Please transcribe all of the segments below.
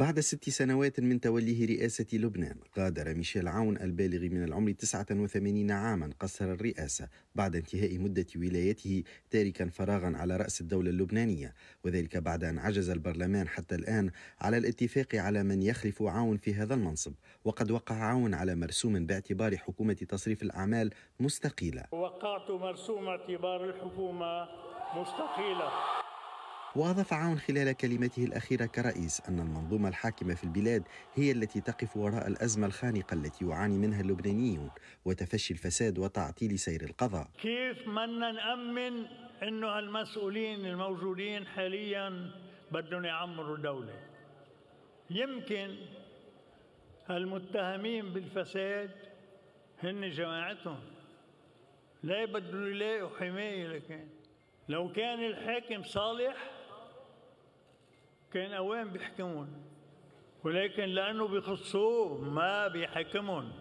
بعد ست سنوات من توليه رئاسة لبنان غادر ميشيل عون البالغ من العمر 89 عاما قصر الرئاسة بعد انتهاء مدة ولايته تاركا فراغا على رأس الدولة اللبنانية وذلك بعد أن عجز البرلمان حتى الآن على الاتفاق على من يخلف عون في هذا المنصب وقد وقع عون على مرسوم باعتبار حكومة تصريف الأعمال مستقيلة وقعت مرسوم اعتبار الحكومة مستقيلة واضاف عون خلال كلمته الاخيره كرئيس ان المنظومه الحاكمه في البلاد هي التي تقف وراء الازمه الخانقه التي يعاني منها اللبنانيون وتفشي الفساد وتعطيل سير القضاء. كيف بدنا نامن انه المسؤولين الموجودين حاليا بدهم يعمروا الدوله؟ يمكن المتهمين بالفساد هن جماعتهم لا بدهم يلاقوا حمايه لكن لو كان الحاكم صالح كان أوان بيحكمون ولكن لأنه بيخصوه ما بيحكمون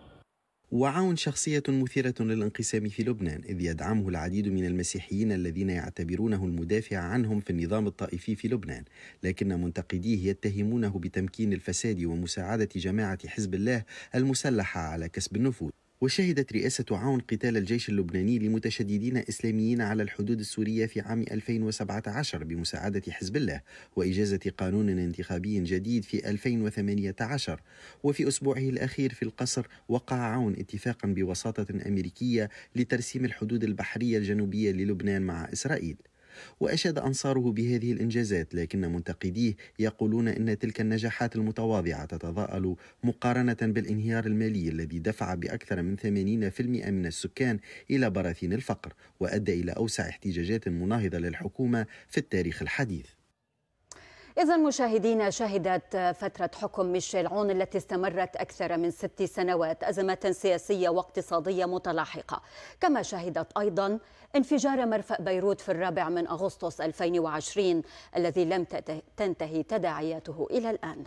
وعون شخصية مثيرة للانقسام في لبنان إذ يدعمه العديد من المسيحيين الذين يعتبرونه المدافع عنهم في النظام الطائفي في لبنان لكن منتقديه يتهمونه بتمكين الفساد ومساعدة جماعة حزب الله المسلحة على كسب النفوذ وشهدت رئاسة عون قتال الجيش اللبناني لمتشددين إسلاميين على الحدود السورية في عام 2017 بمساعدة حزب الله وإجازة قانون انتخابي جديد في 2018 وفي أسبوعه الأخير في القصر وقع عون اتفاقا بوساطة أمريكية لترسيم الحدود البحرية الجنوبية للبنان مع إسرائيل وأشاد أنصاره بهذه الإنجازات لكن منتقديه يقولون إن تلك النجاحات المتواضعة تتضاءل مقارنة بالانهيار المالي الذي دفع بأكثر من 80% من السكان إلى براثين الفقر وأدى إلى أوسع احتجاجات مناهضة للحكومة في التاريخ الحديث إذا مشاهدينا شهدت فترة حكم ميشيل عون التي استمرت أكثر من ست سنوات أزمات سياسية واقتصادية متلاحقة كما شهدت أيضا انفجار مرفأ بيروت في الرابع من أغسطس 2020 الذي لم تنتهي تداعياته إلى الآن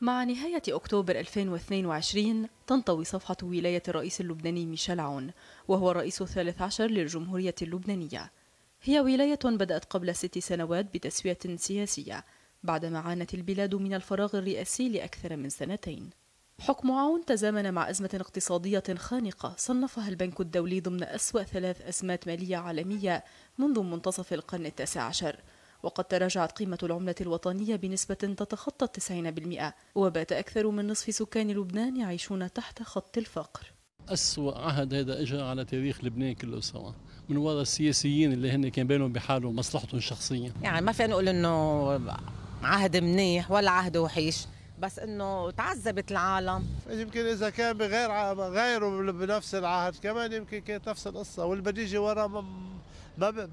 مع نهاية أكتوبر 2022 تنطوي صفحة ولاية الرئيس اللبناني ميشيل عون وهو الرئيس الثالث عشر للجمهورية اللبنانية هي ولاية بدأت قبل ست سنوات بتسوية سياسية بعدما عانت البلاد من الفراغ الرئاسي لأكثر من سنتين حكم عون تزامن مع أزمة اقتصادية خانقة صنفها البنك الدولي ضمن أسوأ ثلاث أزمات مالية عالمية منذ منتصف القرن التاسع عشر وقد تراجعت قيمة العملة الوطنية بنسبة تتخطى 90% وبات أكثر من نصف سكان لبنان يعيشون تحت خط الفقر أسوأ عهد هذا إجا على تاريخ لبنان كله سوا من وراء السياسيين اللي هن كان بينهم بحالهم مصلحتهم الشخصيه يعني ما فينا نقول انه عهد منيح ولا عهد وحش بس انه تعذبت العالم يمكن اذا كان بغير غيره بنفس العهد كمان يمكن كانت نفس القصه واللي بده يجي ورا ما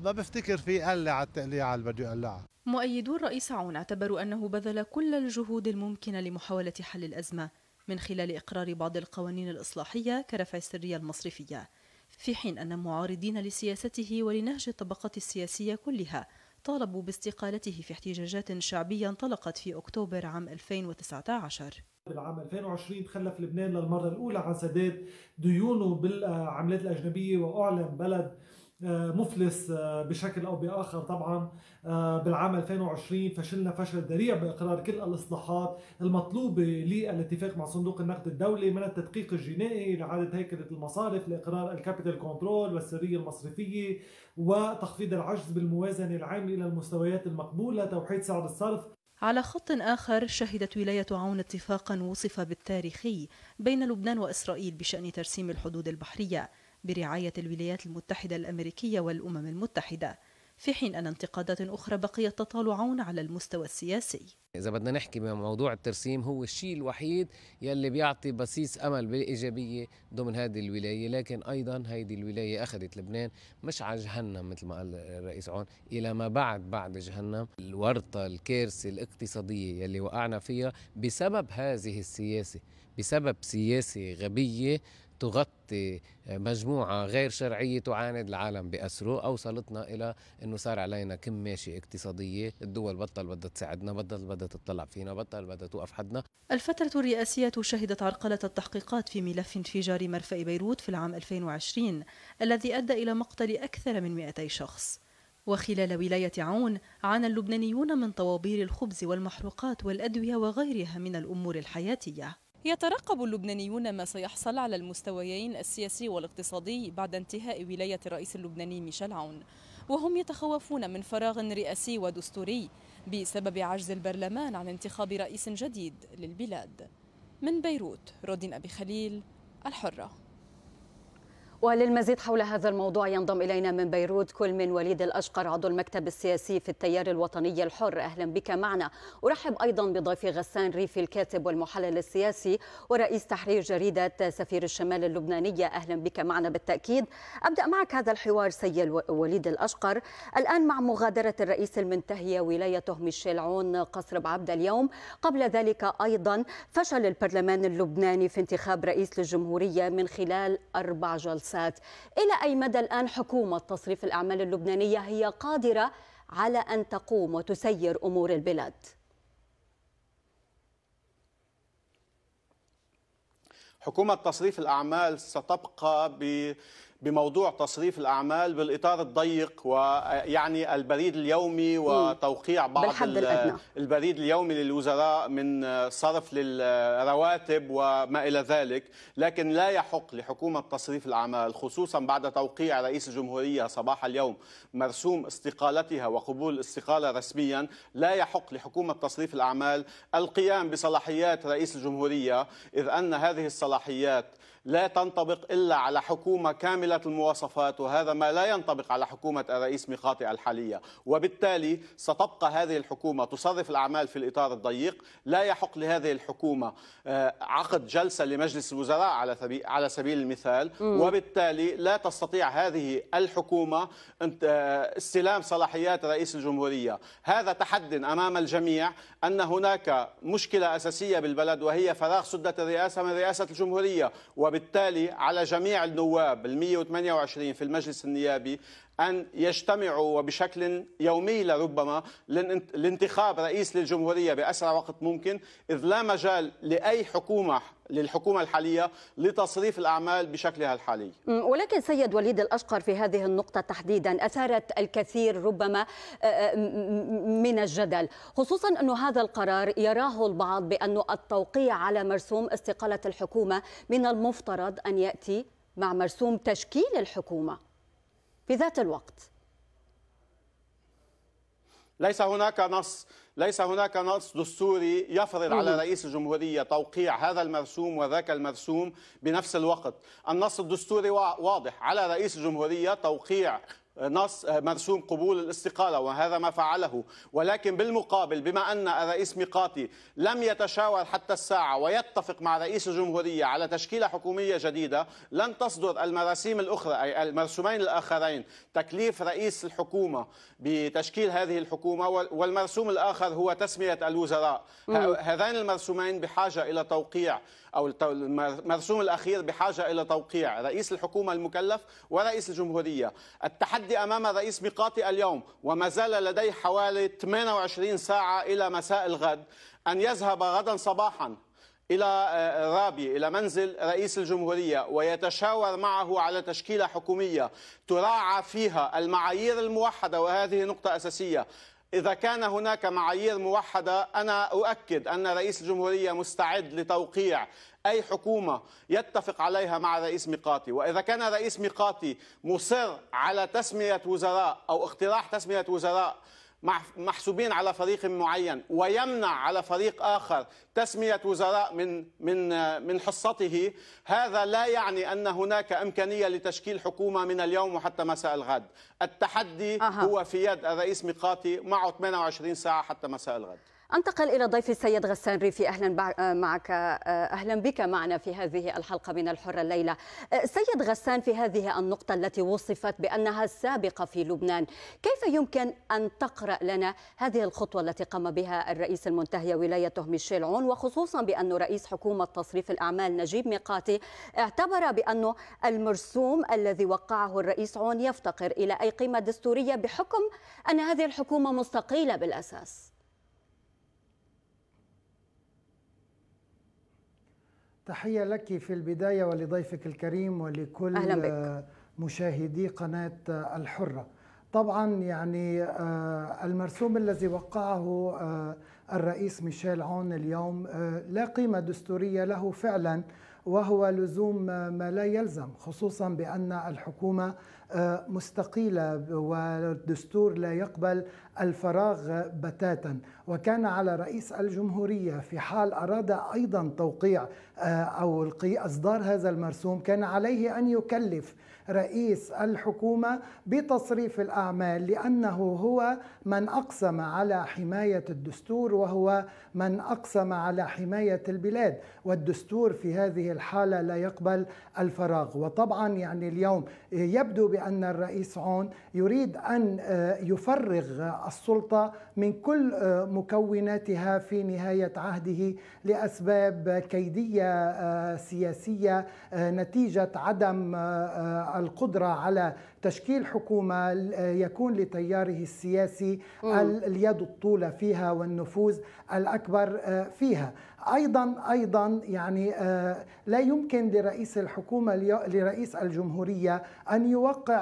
ما بفتكر في قلع التقليعه اللي بده يقلعها مؤيدو الرئيس عون اعتبروا انه بذل كل الجهود الممكنه لمحاوله حل الازمه من خلال اقرار بعض القوانين الاصلاحيه كرفع السريه المصرفيه في حين أن معارضين لسياسته ولنهج الطبقة السياسية كلها طالبوا باستقالته في احتجاجات شعبية انطلقت في أكتوبر عام 2019 بالعام 2020 تخلف لبنان للمرة الأولى عن سداد ديونه بالعملات الأجنبية وأعلن بلد آه، مفلس آه، بشكل او باخر طبعا آه، بالعام 2020 فشلنا فشل ذريع باقرار كل الاصلاحات المطلوبه للاتفاق مع صندوق النقد الدولي من التدقيق الجنائي لاعاده هيكله المصارف لاقرار الكابيتال كنترول والسريه المصرفيه وتخفيض العجز بالموازنه العامه الى المستويات المقبوله توحيد سعر الصرف على خط آخر شهدت ولاية عون اتفاقا وصف بالتاريخي بين لبنان وإسرائيل بشأن ترسيم الحدود البحرية برعاية الولايات المتحدة الأمريكية والأمم المتحدة في حين أن انتقادات أخرى بقيت تطالعون على المستوى السياسي إذا بدنا نحكي بموضوع الترسيم هو الشيء الوحيد يلي بيعطي بصيص أمل بالإيجابية ضمن هذه الولاية لكن أيضا هذه الولاية أخذت لبنان مش على جهنم مثل ما قال الرئيس عون إلى ما بعد بعد جهنم الورطة الكارثة الاقتصادية يلي وقعنا فيها بسبب هذه السياسة بسبب سياسة غبية تغطي مجموعة غير شرعية تعاند العالم بأسره أوصلتنا إلى أنه صار علينا كماشة اقتصادية الدول بطل بدها تساعدنا بطل بدها تطلع فينا بطل بدها توقف حدنا الفترة الرئاسية شهدت عرقلة التحقيقات في ملف انفجار مرفأ بيروت في العام 2020 الذي أدى إلى مقتل أكثر من 200 شخص وخلال ولاية عون عانى اللبنانيون من طوابير الخبز والمحروقات والأدوية وغيرها من الأمور الحياتية يترقب اللبنانيون ما سيحصل على المستويين السياسي والاقتصادي بعد انتهاء ولاية الرئيس اللبناني ميشيل عون وهم يتخوفون من فراغ رئاسي ودستوري بسبب عجز البرلمان عن انتخاب رئيس جديد للبلاد من بيروت رودين أبي خليل الحرة وللمزيد حول هذا الموضوع ينضم إلينا من بيروت كل من وليد الأشقر عضو المكتب السياسي في التيار الوطني الحر أهلا بك معنا أرحب أيضا بضيفي غسان ريفي الكاتب والمحلل السياسي ورئيس تحرير جريدة سفير الشمال اللبنانية أهلا بك معنا بالتأكيد أبدأ معك هذا الحوار سيد وليد الأشقر الآن مع مغادرة الرئيس المنتهية ولايته ميشيل عون قصر بعبدة اليوم قبل ذلك أيضا فشل البرلمان اللبناني في انتخاب رئيس للجمهورية من خلال أربع جلسات المحادثات إلى أي مدى الآن حكومة تصريف الأعمال اللبنانية هي قادرة على أن تقوم وتسير أمور البلاد؟ حكومة تصريف الأعمال ستبقى بموضوع تصريف الأعمال بالإطار الضيق ويعني البريد اليومي وتوقيع بعض البريد اليومي للوزراء من صرف للرواتب وما إلى ذلك لكن لا يحق لحكومة تصريف الأعمال خصوصا بعد توقيع رئيس الجمهورية صباح اليوم مرسوم استقالتها وقبول الاستقاله رسميا لا يحق لحكومة تصريف الأعمال القيام بصلاحيات رئيس الجمهورية إذ أن هذه الصلاحيات لا تنطبق إلا على حكومة كاملة المواصفات وهذا ما لا ينطبق على حكومة الرئيس ميقاتي الحالية وبالتالي ستبقى هذه الحكومة تصرف الأعمال في الإطار الضيق لا يحق لهذه الحكومة آه، عقد جلسة لمجلس الوزراء على على سبيل المثال وبالتالي لا تستطيع هذه الحكومة استلام صلاحيات رئيس الجمهورية هذا تحد أمام الجميع أن هناك مشكلة أساسية بالبلد وهي فراغ سدة الرئاسة من رئاسة الجمهورية وبالتالي وبالتالي على جميع النواب ال 128 في المجلس النيابي أن يجتمعوا وبشكل يومي لربما لانتخاب رئيس للجمهورية بأسرع وقت ممكن إذ لا مجال لأي حكومة للحكومة الحالية لتصريف الأعمال بشكلها الحالي ولكن سيد وليد الأشقر في هذه النقطة تحديدا أثارت الكثير ربما آه، آه، من الجدل خصوصا أن هذا القرار يراه البعض بأن التوقيع على مرسوم استقالة الحكومة من المفترض أن يأتي مع مرسوم تشكيل الحكومة في ذات الوقت ليس هناك نص ليس هناك نص دستوري يفرض على رئيس الجمهورية توقيع هذا المرسوم وذاك المرسوم بنفس الوقت النص الدستوري واضح على رئيس الجمهورية توقيع نص مرسوم قبول الاستقالة وهذا ما فعله ولكن بالمقابل بما أن الرئيس ميقاتي لم يتشاور حتى الساعة ويتفق مع رئيس الجمهورية على تشكيلة حكومية جديدة لن تصدر المراسيم الأخرى أي المرسومين الآخرين تكليف رئيس الحكومة بتشكيل هذه الحكومة والمرسوم الآخر هو تسمية الوزراء هذان المرسومين بحاجة إلى توقيع أو المرسوم الأخير بحاجة إلى توقيع رئيس الحكومة المكلف ورئيس الجمهورية التحدي أمام الرئيس ميقاتي اليوم وما زال لديه حوالي 28 ساعة إلى مساء الغد أن يذهب غدا صباحا إلى آه، رابي إلى منزل رئيس الجمهورية ويتشاور معه على تشكيلة حكومية تراعى فيها المعايير الموحدة وهذه نقطة أساسية إذا كان هناك معايير موحدة أنا أؤكد أن رئيس الجمهورية مستعد لتوقيع أي حكومة يتفق عليها مع رئيس ميقاتي وإذا كان رئيس ميقاتي مصر على تسمية وزراء أو اقتراح تسمية وزراء محسوبين على فريق معين ويمنع على فريق اخر تسميه وزراء من من من حصته هذا لا يعني ان هناك امكانيه لتشكيل حكومه من اليوم وحتى مساء الغد التحدي أه. هو في يد الرئيس ميقاتي معه 28 ساعه حتى مساء الغد أنتقل إلى ضيفي السيد غسان ريفي أهلا آه، معك آه، أهلا بك معنا في هذه الحلقة من الحرة الليلة آه، سيد غسان في هذه النقطة التي وصفت بأنها السابقة في لبنان كيف يمكن أن تقرأ لنا هذه الخطوة التي قام بها الرئيس المنتهي ولايته ميشيل عون وخصوصا بأنه رئيس حكومة تصريف الأعمال نجيب ميقاتي اعتبر بأنه المرسوم الذي وقعه الرئيس عون يفتقر إلى أي قيمة دستورية بحكم أن هذه الحكومة مستقيلة بالأساس تحية لك في البداية ولضيفك الكريم ولكل أهلا بك. مشاهدي قناة الحرة طبعا يعني آه، المرسوم الذي وقعه آه، الرئيس ميشيل عون اليوم آه، لا قيمة دستورية له فعلا وهو لزوم ما لا يلزم خصوصا بأن الحكومة آه، مستقيلة والدستور لا يقبل الفراغ بتاتا وكان على رئيس الجمهورية في حال أراد أيضا توقيع آه، أو إصدار هذا المرسوم كان عليه أن يكلف رئيس الحكومة بتصريف الأعمال لأنه هو من أقسم على حماية الدستور وهو من أقسم على حماية البلاد والدستور في هذه الحالة لا يقبل الفراغ وطبعا يعني اليوم يبدو بأن الرئيس عون يريد أن آه، يفرغ السلطة من كل آه، مكوناتها في نهاية عهده لأسباب كيدية آه، سياسية نتيجة عدم القدرة على تشكيل حكومة آه، يكون لتياره السياسي اليد الطولة فيها والنفوذ الأكبر آه، فيها ايضا ايضا يعني آه، لا يمكن لرئيس الحكومه لرئيس الجمهوريه ان يوقع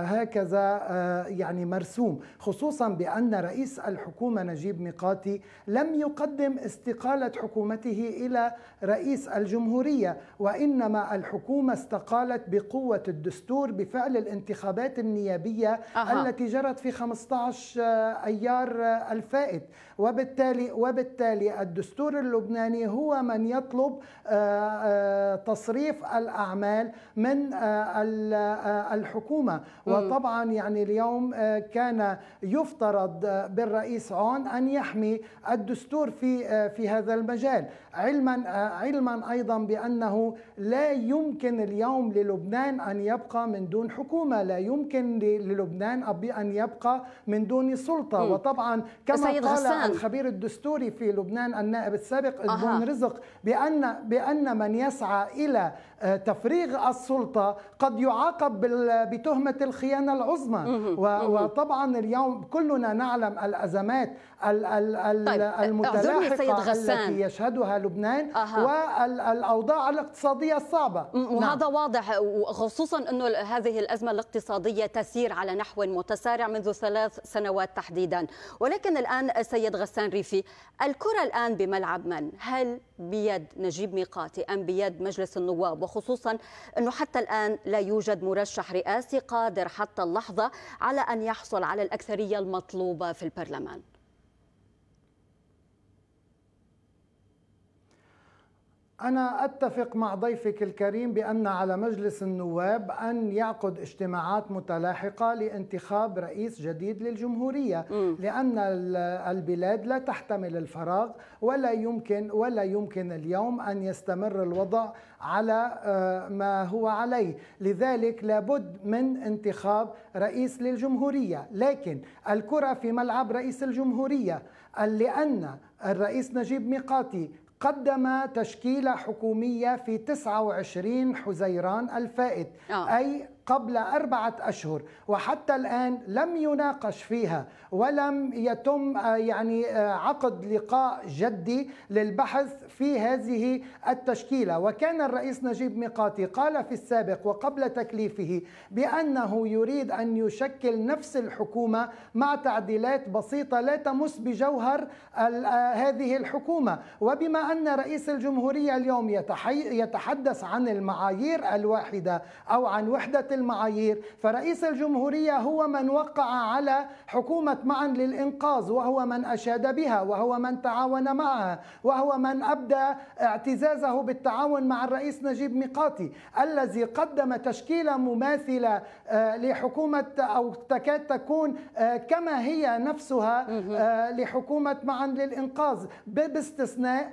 هكذا يعني مرسوم خصوصا بان رئيس الحكومه نجيب ميقاتي لم يقدم استقاله حكومته الى رئيس الجمهوريه وانما الحكومه استقالت بقوه الدستور بفعل الانتخابات النيابية أه. التي جرت في 15 آه، أيار آه، الفائت وبالتالي وبالتالي الدستور اللبناني هو من يطلب آه، آه، تصريف الاعمال من آه، الحكومه وطبعا يعني اليوم كان يفترض بالرئيس عون ان يحمي الدستور في في هذا المجال علما علما ايضا بانه لا يمكن اليوم للبنان ان يبقى من دون حكومه لا يمكن للبنان ان يبقى من دون سلطه وطبعا كما قال نعم. الخبير الدستوري في لبنان النائب السابق أه. رزق بأن بأن من يسعى إلى آه، تفريغ السلطة قد يعاقب بتهمة الخيانة العظمى وطبعا اليوم كلنا نعلم الأزمات طيب، المتلاحقة التي يشهدها لبنان والأوضاع الاقتصادية الصعبة وهذا نعم. واضح خصوصا أنه هذه الأزمة الاقتصادية تسير على نحو متسارع منذ ثلاث سنوات تحديدا ولكن الآن سيد غسان ريفي الكرة الآن بملعب من؟ هل بيد نجيب ميقاتي أم بيد مجلس النواب خصوصا أنه حتى الآن لا يوجد مرشح رئاسي قادر حتى اللحظة على أن يحصل على الأكثرية المطلوبة في البرلمان أنا أتفق مع ضيفك الكريم بأن على مجلس النواب أن يعقد اجتماعات متلاحقة لانتخاب رئيس جديد للجمهورية م. لأن البلاد لا تحتمل الفراغ ولا يمكن ولا يمكن اليوم أن يستمر الوضع على آه، ما هو عليه لذلك لابد من انتخاب رئيس للجمهورية لكن الكرة في ملعب رئيس الجمهورية لأن الرئيس نجيب ميقاتي قدم تشكيلة حكومية في 29 حزيران الفائت آه. أي قبل أربعة أشهر وحتى الآن لم يناقش فيها ولم يتم آه، يعني آه، عقد لقاء جدي للبحث في هذه التشكيلة وكان الرئيس نجيب ميقاتي قال في السابق وقبل تكليفه بأنه يريد أن يشكل نفس الحكومة مع تعديلات بسيطة لا تمس بجوهر آه، هذه الحكومة وبما أن رئيس الجمهورية اليوم يتحدث عن المعايير الواحدة أو عن وحدة المعايير فرئيس الجمهورية هو من وقع على حكومة معا للإنقاذ وهو من أشاد بها وهو من تعاون معها وهو من أبدى اعتزازه بالتعاون مع الرئيس نجيب ميقاتي الذي قدم تشكيلة مماثلة آه، لحكومة أو تكاد تكون آه، كما هي نفسها آه، لحكومة معا للإنقاذ باستثناء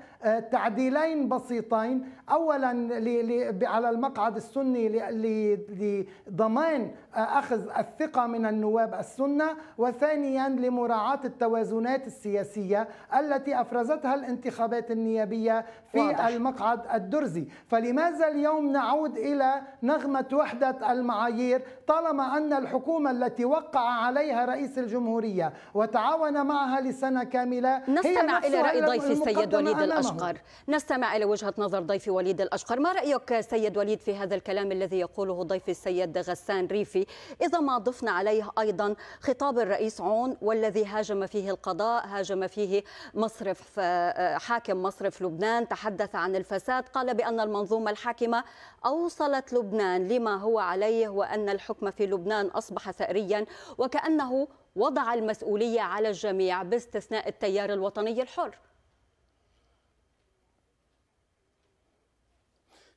تعديلين بسيطين اولا على المقعد السني لضمان أخذ الثقة من النواب السنة وثانيا لمراعاة التوازنات السياسية التي أفرزتها الانتخابات النيابية في واضح. المقعد الدرزي فلماذا اليوم نعود إلى نغمة وحدة المعايير طالما أن الحكومة التي وقع عليها رئيس الجمهورية وتعاون معها لسنة كاملة نستمع هي إلى رأي ضيفي السيد وليد الأشقر نستمع إلى وجهة نظر ضيفي وليد الأشقر ما رأيك سيد وليد في هذا الكلام الذي يقوله ضيفي السيد يد غسان ريفي إذا ما ضفنا عليه أيضا خطاب الرئيس عون والذي هاجم فيه القضاء هاجم فيه مصرف آه، آه، حاكم مصرف لبنان تحدث عن الفساد قال بأن المنظومة الحاكمة أوصلت لبنان لما هو عليه وأن الحكم في لبنان أصبح ثأريا وكأنه وضع المسؤولية على الجميع باستثناء التيار الوطني الحر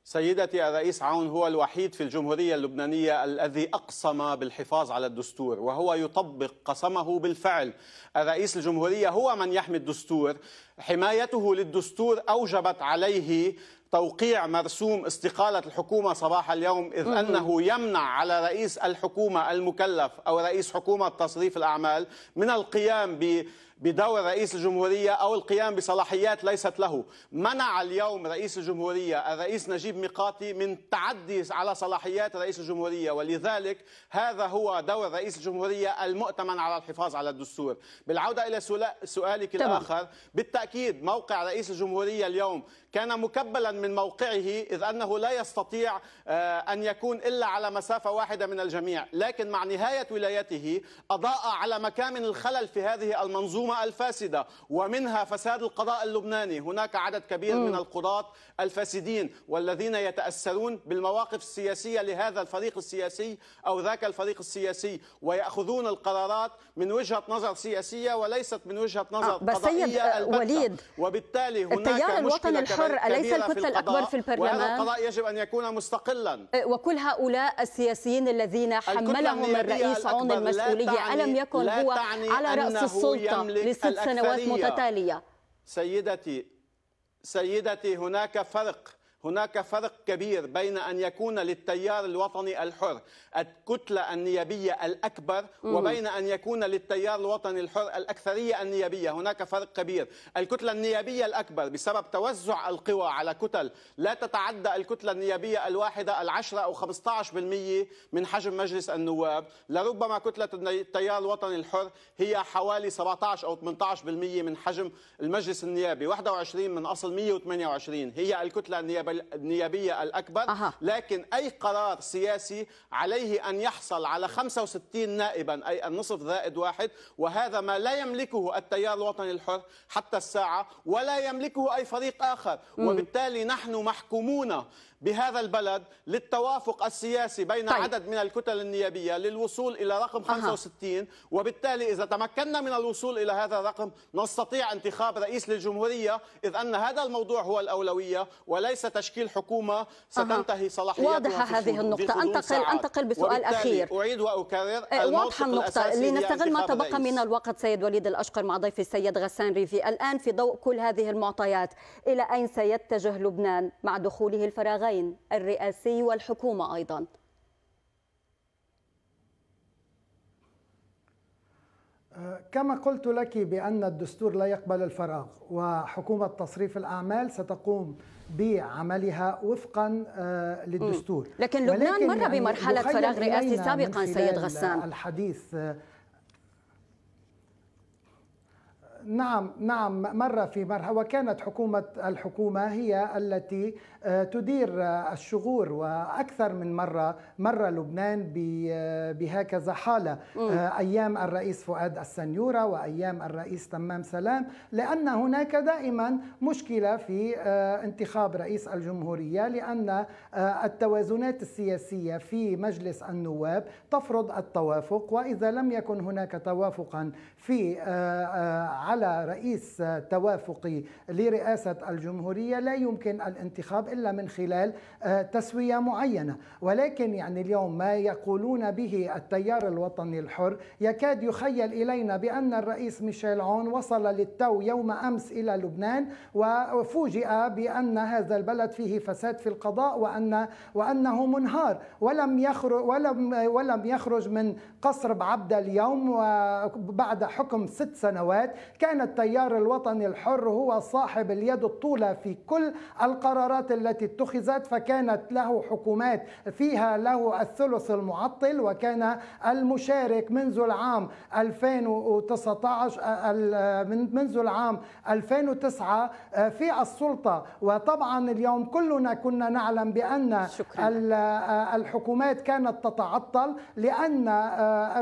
سيدتي الرئيس عون هو الوحيد في الجمهورية اللبنانية الذي أقسم بالحفاظ على الدستور وهو يطبق قسمه بالفعل الرئيس الجمهورية هو من يحمي الدستور حمايته للدستور أوجبت عليه توقيع مرسوم استقالة الحكومة صباح اليوم إذ أنه يمنع على رئيس الحكومة المكلف أو رئيس حكومة تصريف الأعمال من القيام ب بدور رئيس الجمهورية أو القيام بصلاحيات ليست له منع اليوم رئيس الجمهورية الرئيس نجيب ميقاتي من تعدي على صلاحيات رئيس الجمهورية ولذلك هذا هو دور رئيس الجمهورية المؤتمن على الحفاظ على الدستور بالعودة إلى سؤالك الآخر بالتأكيد موقع رئيس الجمهورية اليوم كان مكبلا من موقعه إذ أنه لا يستطيع آه، أن يكون إلا على مسافة واحدة من الجميع لكن مع نهاية ولايته أضاء على مكامن الخلل في هذه المنظومة الفاسدة ومنها فساد القضاء اللبناني هناك عدد كبير من القضاة الفاسدين والذين يتأثرون بالمواقف السياسية لهذا الفريق السياسي أو ذاك الفريق السياسي ويأخذون القرارات من وجهة نظر سياسية وليست من وجهة نظر آه، قضائية آه، وليد وبالتالي هناك التيار الوطني الحر الأكبر أليس الكتلة الأكبر في البرلمان وهذا القضاء يجب أن يكون مستقلا أه، وكل هؤلاء السياسيين الذين حملهم الرئيس عون المسؤولية ألم يكن هو على رأس السلطة لست سنوات متتالية سيدتي سيدتي هناك فرق هناك فرق كبير بين أن يكون للتيار الوطني الحر الكتلة النيابية الأكبر وبين أن يكون للتيار الوطني الحر الأكثرية النيابية هناك فرق كبير الكتلة النيابية الأكبر بسبب توزع القوى على كتل لا تتعدى الكتلة النيابية الواحدة العشرة أو 15% من حجم مجلس النواب لربما كتلة التيار الوطني الحر هي حوالي 17 أو 18% من حجم المجلس النيابي 21 من أصل 128 هي الكتلة النيابية النيابية الأكبر أه. لكن أي قرار سياسي عليه أن يحصل على 65 نائبا أي النصف زائد واحد وهذا ما لا يملكه التيار الوطني الحر حتى الساعة ولا يملكه أي فريق آخر وبالتالي نحن محكومون بهذا البلد للتوافق السياسي بين طيب. عدد من الكتل النيابية للوصول إلى رقم 65 أه. وبالتالي إذا تمكنا من الوصول إلى هذا الرقم نستطيع انتخاب رئيس للجمهورية إذ أن هذا الموضوع هو الأولوية وليس تشكيل حكومة ستنتهي صلاحيتها واضحة هذه النقطة أنتقل أنتقل بسؤال أخير أعيد وأكرر أه، واضحة النقطة لنستغل ما تبقى من الوقت سيد وليد الأشقر مع ضيفي السيد غسان ريفي الآن في ضوء كل هذه المعطيات إلى أين سيتجه لبنان مع دخوله الفراغات الصاغين الرئاسي والحكومة أيضا كما قلت لك بأن الدستور لا يقبل الفراغ وحكومة تصريف الأعمال ستقوم بعملها وفقا آه، للدستور لكن لبنان مر يعني بمرحلة فراغ رئاسي سابقا سيد غسان الحديث آه، نعم نعم مر في مرحلة وكانت حكومة الحكومة هي التي آه، تدير آه، الشغور وأكثر من مرة مر لبنان آه، بهكذا حالة أيام الرئيس فؤاد السنيورة وأيام الرئيس تمام سلام لأن هناك دائما مشكلة في انتخاب رئيس الجمهورية لأن التوازنات السياسية في مجلس النواب تفرض التوافق وإذا لم يكن هناك توافقا في على رئيس توافقي لرئاسة الجمهورية لا يمكن الانتخاب إلا من خلال آه، تسوية معينة ولكن يعني اليوم ما يقولون به التيار الوطني الحر يكاد يخيل إلينا بأن الرئيس ميشيل عون وصل للتو يوم أمس إلى لبنان وفوجئ بأن هذا البلد فيه فساد في القضاء وأن وأنه منهار ولم يخرج ولم ولم يخرج من قصر بعبدة اليوم وبعد حكم ست سنوات كان التيار الوطني الحر هو صاحب اليد الطولة في كل القرارات التي اتخذت فكانت له حكومات فيها له الثلث المعطل وكان المشارك منذ العام 2019 آه، منذ العام 2009 آه، في السلطة وطبعا اليوم كلنا كنا نعلم بأن شكرا. آه، الحكومات كانت تتعطل لأن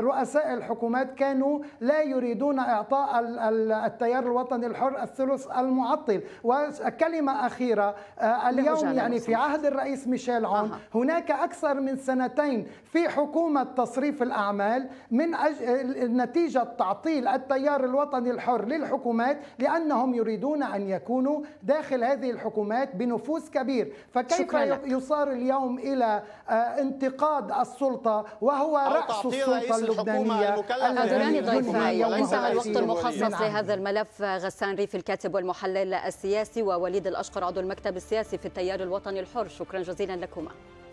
رؤساء الحكومات كانوا لا يريدون إعطاء ال التيار الوطني الحر الثلث المعطل وكلمة أخيرة آه، اليوم يعني في عهد الرئيس ميشيل عون هناك أكثر من سنتين في حكومة تصريف الأعمال من أجل نتيجة تعطيل التيار الوطني الحر للحكومات لأنهم يريدون أن يكونوا داخل هذه الحكومات بنفوذ كبير فكيف يصار اليوم إلى آه، انتقاد السلطة وهو رأس السلطة اللبنانية الذي ينتهى الوقت المخصص نعم. لهذا هذا الملف غسان ريف الكاتب والمحلل السياسي ووليد الأشقر عضو المكتب السياسي في التيار الوطني الحر شكرا جزيلا لكما